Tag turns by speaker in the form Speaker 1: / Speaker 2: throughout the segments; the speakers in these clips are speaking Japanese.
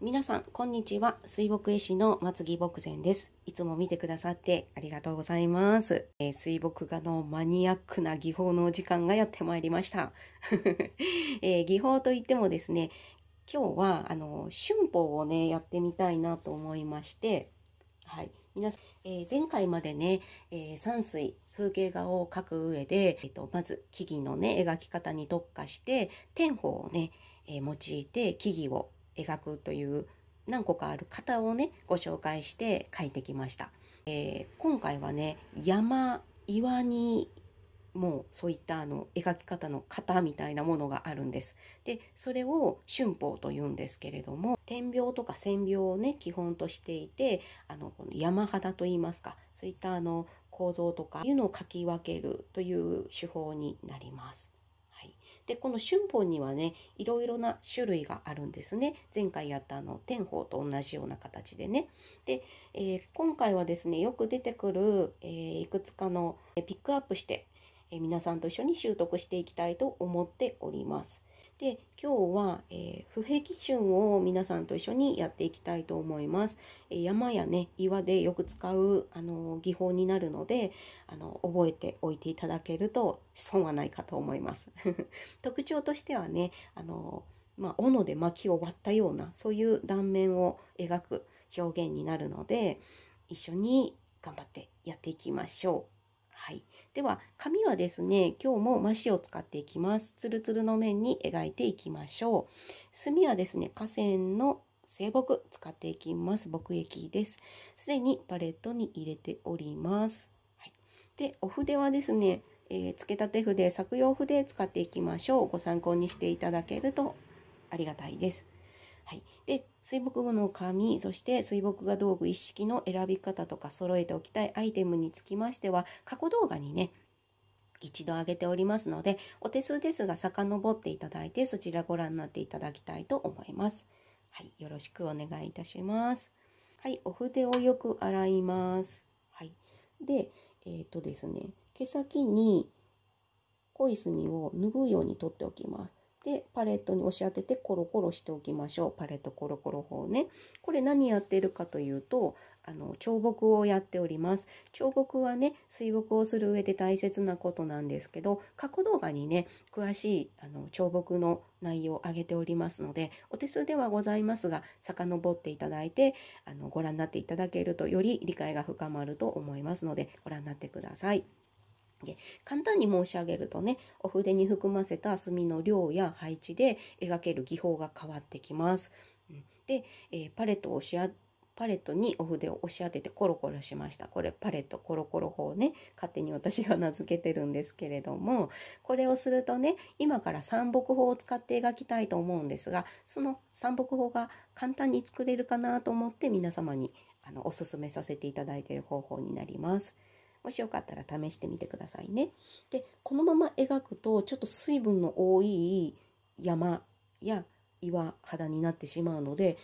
Speaker 1: 皆さん、こんにちは。水墨絵師の松木牧前です。いつも見てくださってありがとうございます。えー、水墨画のマニアックな技法の時間がやってまいりました。えー、技法といってもですね、今日は、あの、春法をね、やってみたいなと思いまして、はい。皆さん、えー、前回までね、え山水、風景画を描く上で、えっと、まず木々のね、描き方に特化して、天法をね、え用いて木々を描くという何個かある型をねご紹介して書いてきました。えー、今回はね山岩にもうそういったあの描き方の型みたいなものがあるんです。でそれを春法というんですけれども点描とか線描をね基本としていてあのこの山肌といいますかそういったあの構造とかいうのを描き分けるという手法になります。でこの春本にはねいろいろな種類があるんですね前回やったあの天宝と同じような形でねで、えー、今回はですねよく出てくる、えー、いくつかのピックアップして、え皆さんと一緒に習得していきたいと思っておりますで今日は、えー、不平基準を皆さんと一緒にやっていきたいと思います。えー、山やね岩でよく使うあの技法になるのであの覚えておいていただけると損はないかと思います。特徴としてはねあの、まあ、斧で薪を割ったようなそういう断面を描く表現になるので一緒に頑張ってやっていきましょう。はい、では紙はですね今日も増しを使っていきますつるつるの面に描いていきましょう墨はですね河川の静木使っていきます木液ですすでにパレットに入れております、はい、でお筆はですね、えー、付けたて筆作用筆使っていきましょうご参考にしていただけるとありがたいですはい、で水墨画の紙そして水墨画道具一式の選び方とか揃えておきたいアイテムにつきましては過去動画にね一度上げておりますのでお手数ですが遡っていただいてそちらご覧になっていただきたいと思います。はい、よろしくお願いいたします。はい、お筆をよく洗います。はい、で、えっ、ー、とですね、毛先に濃い墨を拭うように取っておきます。で、パレットに押し当ててコロコロしておきましょう。パレットコロコロ法ね。これ何やってるかというと、あの、彫刻をやっております。彫刻はね、水墨をする上で大切なことなんですけど、過去動画にね、詳しいあの彫刻の内容を上げておりますので、お手数ではございますが、遡っていただいて、あの、ご覧になっていただけるとより理解が深まると思いますので、ご覧になってください。で簡単に申し上げるとねお筆に含ませた墨の量や配置で描ける技法が変わってきます。で、えー、パレットを押しあパレットにお筆を押し当ててコロコロしました。これパレットコロコロ法ね、勝手に私が名付けてるんですけれども、これをするとね、今から三木法を使って描きたいと思うんですが、その三木法が簡単に作れるかなと思って皆様にあのおすすめさせていただいている方法になります。もしよかったら試してみてくださいね。でこのまま描くとちょっと水分の多い山や岩肌になってしまうので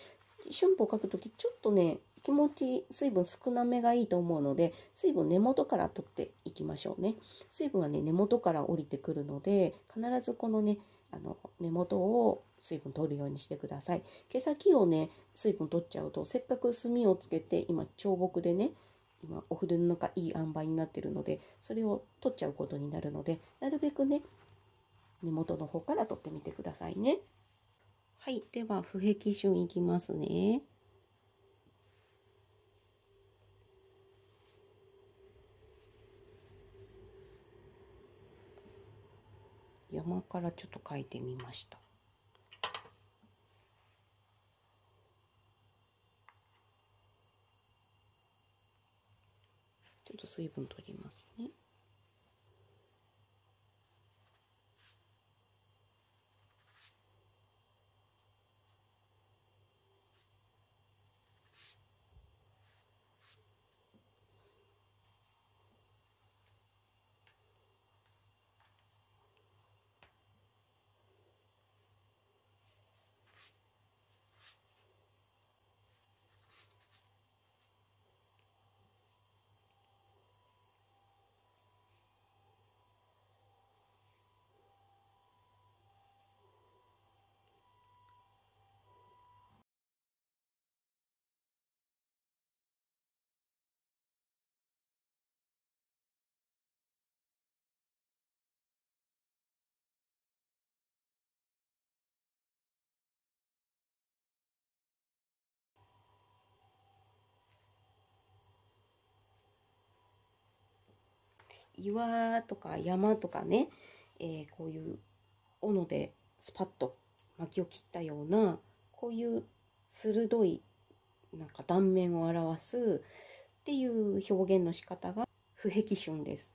Speaker 1: 春歩を描く時ちょっとね気持ち水分少なめがいいと思うので水分根元から取っていきましょうね水分はね根元から降りてくるので必ずこのねあの根元を水分取るようにしてください毛先をね水分取っちゃうとせっかく墨をつけて今彫刻でね今お筆の中いい塩梅になってるのでそれを取っちゃうことになるのでなるべくね根元の方から取ってみてくださいねはいでは不壁臭いきますね山からちょっと描いてみましたと水分取りますね。岩とか山とかね、えー、こういう斧でスパッと薪を切ったようなこういう鋭いなんか断面を表すっていう表現の仕方が不壁春です。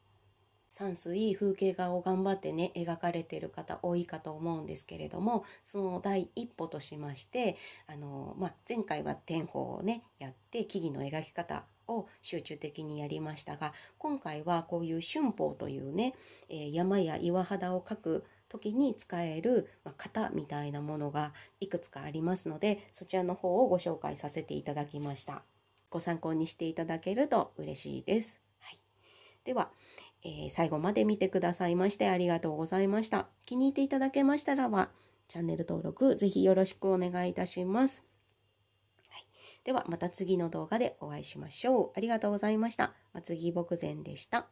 Speaker 1: 山水風景画を頑張ってね描かれてる方多いかと思うんですけれどもその第一歩としましてあの、まあ、前回は天保をねやって木々の描き方を集中的にやりましたが今回はこういう春宝というね、えー、山や岩肌を描く時に使えるま型みたいなものがいくつかありますのでそちらの方をご紹介させていただきましたご参考にしていただけると嬉しいです、はい、では、えー、最後まで見てくださいましてありがとうございました気に入っていただけましたらばチャンネル登録ぜひよろしくお願いいたしますではまた次の動画でお会いしましょう。ありがとうございました。松木牧前でした。